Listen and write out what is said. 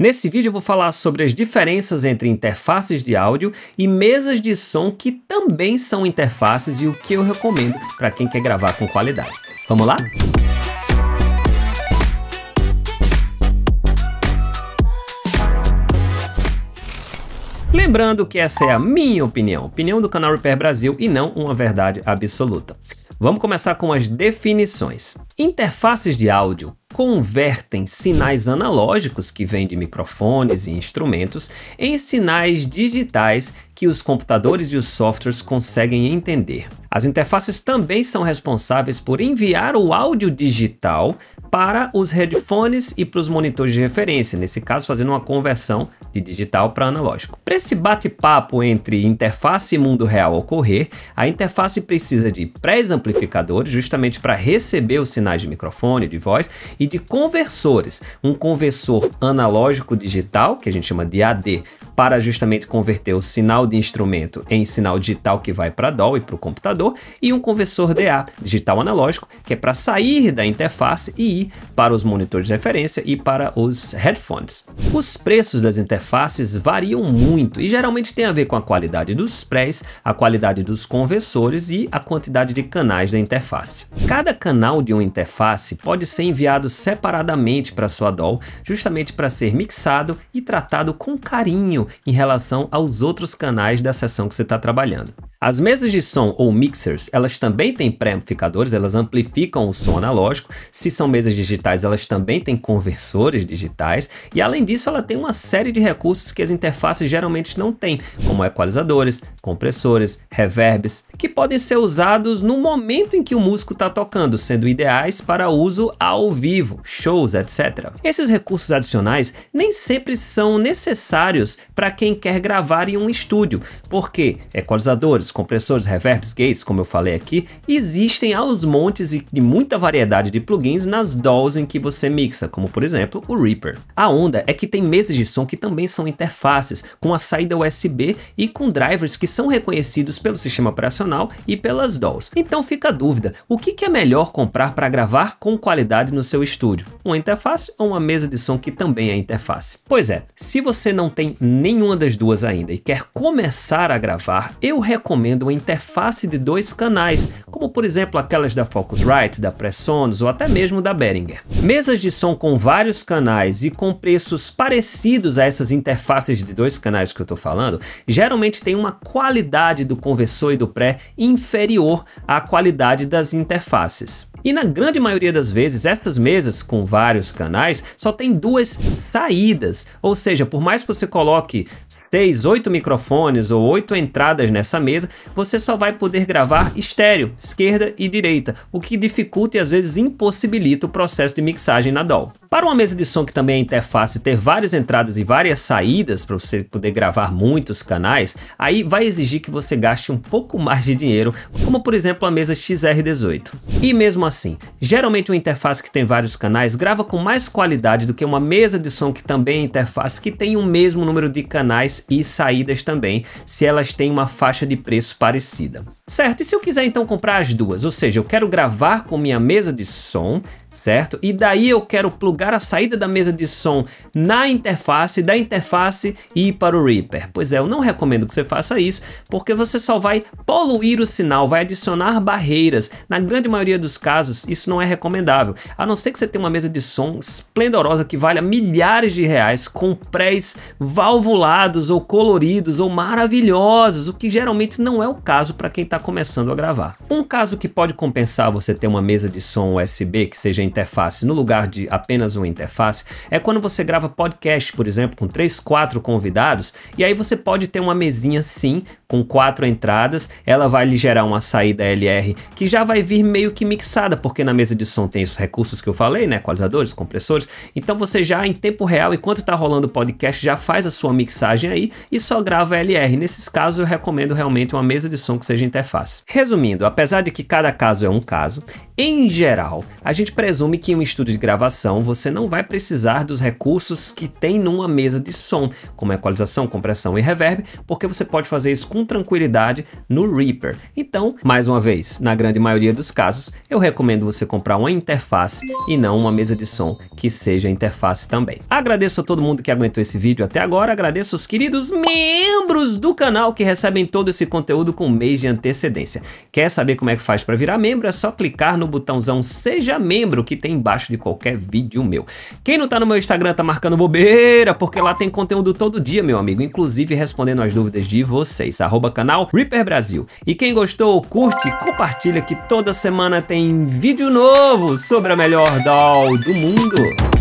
Nesse vídeo eu vou falar sobre as diferenças entre interfaces de áudio e mesas de som que também são interfaces e o que eu recomendo para quem quer gravar com qualidade. Vamos lá? Lembrando que essa é a minha opinião, opinião do canal Repair Brasil e não uma verdade absoluta. Vamos começar com as definições. Interfaces de áudio convertem sinais analógicos que vêm de microfones e instrumentos em sinais digitais que os computadores e os softwares conseguem entender. As interfaces também são responsáveis por enviar o áudio digital para os headphones e para os monitores de referência, nesse caso fazendo uma conversão de digital para analógico. Para esse bate-papo entre interface e mundo real ocorrer, a interface precisa de pré-amplificadores justamente para receber os sinais de microfone, de voz, e de conversores. Um conversor analógico digital, que a gente chama de AD, para justamente converter o sinal de instrumento em sinal digital que vai para DAW e para o computador, e um conversor DA, digital analógico, que é para sair da interface e ir para os monitores de referência e para os headphones. Os preços das interfaces variam muito e geralmente tem a ver com a qualidade dos prés, a qualidade dos conversores e a quantidade de canais da interface. Cada canal de uma interface pode ser enviado separadamente para sua doll, justamente para ser mixado e tratado com carinho em relação aos outros canais da sessão que você está trabalhando. As mesas de som ou mixers, elas também têm pré-amplificadores, elas amplificam o som analógico. Se são mesas digitais, elas também têm conversores digitais. E além disso, ela tem uma série de recursos que as interfaces geralmente não têm, como equalizadores, compressores, reverbs, que podem ser usados no momento em que o músico está tocando, sendo ideais para uso ao vivo, shows, etc. Esses recursos adicionais nem sempre são necessários para quem quer gravar em um estúdio, porque equalizadores, filtros, compressores, reverbs, gates, como eu falei aqui, existem aos montes e de muita variedade de plugins nas DAWs em que você mixa, como por exemplo o Reaper. A onda é que tem mesas de som que também são interfaces, com a saída USB e com drivers que são reconhecidos pelo sistema operacional e pelas DAWs. Então fica a dúvida, o que, que é melhor comprar para gravar com qualidade no seu estúdio? Uma interface ou uma mesa de som que também é interface? Pois é, se você não tem nenhuma das duas ainda e quer começar a gravar, eu recomendo recomenda uma interface de dois canais, como por exemplo aquelas da Focusrite, da Presonus ou até mesmo da Behringer. Mesas de som com vários canais e com preços parecidos a essas interfaces de dois canais que eu estou falando, geralmente tem uma qualidade do conversor e do pré inferior à qualidade das interfaces. E na grande maioria das vezes, essas mesas com vários canais só tem duas saídas, ou seja, por mais que você coloque 6, 8 microfones ou 8 entradas nessa mesa, você só vai poder gravar estéreo, esquerda e direita, o que dificulta e às vezes impossibilita o processo de mixagem na DAW. Para uma mesa de som que também é interface ter várias entradas e várias saídas para você poder gravar muitos canais, aí vai exigir que você gaste um pouco mais de dinheiro, como por exemplo a mesa XR18. E mesmo assim assim. Geralmente uma interface que tem vários canais grava com mais qualidade do que uma mesa de som que também é interface que tem o mesmo número de canais e saídas também, se elas têm uma faixa de preço parecida. Certo, e se eu quiser então comprar as duas, ou seja, eu quero gravar com minha mesa de som, certo? E daí eu quero plugar a saída da mesa de som na interface, da interface e ir para o Reaper. Pois é, eu não recomendo que você faça isso, porque você só vai poluir o sinal, vai adicionar barreiras. Na grande maioria dos casos, isso não é recomendável. A não ser que você tenha uma mesa de som esplendorosa que valha milhares de reais com prés valvulados ou coloridos ou maravilhosos, o que geralmente não é o caso para quem está está começando a gravar. Um caso que pode compensar você ter uma mesa de som USB que seja interface no lugar de apenas uma interface é quando você grava podcast, por exemplo, com 3, 4 convidados, e aí você pode ter uma mesinha sim, com quatro entradas, ela vai lhe gerar uma saída LR que já vai vir meio que mixada, porque na mesa de som tem os recursos que eu falei, né, equalizadores, compressores. Então você já em tempo real, enquanto tá rolando o podcast, já faz a sua mixagem aí e só grava LR. Nesses casos eu recomendo realmente uma mesa de som que seja interface fácil. Resumindo, apesar de que cada caso é um caso, em geral, a gente presume que em um estúdio de gravação você não vai precisar dos recursos que tem numa mesa de som, como equalização, compressão e reverb, porque você pode fazer isso com tranquilidade no Reaper. Então, mais uma vez, na grande maioria dos casos, eu recomendo você comprar uma interface e não uma mesa de som que seja interface também. Agradeço a todo mundo que aguentou esse vídeo até agora, agradeço os queridos membros do canal que recebem todo esse conteúdo com um mês de antecedência antecedência. Quer saber como é que faz para virar membro? É só clicar no botãozão Seja Membro que tem embaixo de qualquer vídeo meu. Quem não tá no meu Instagram tá marcando bobeira, porque lá tem conteúdo todo dia, meu amigo, inclusive respondendo as dúvidas de vocês. Arroba canal Reaper Brasil. E quem gostou, curte, compartilha que toda semana tem vídeo novo sobre a melhor doll do mundo.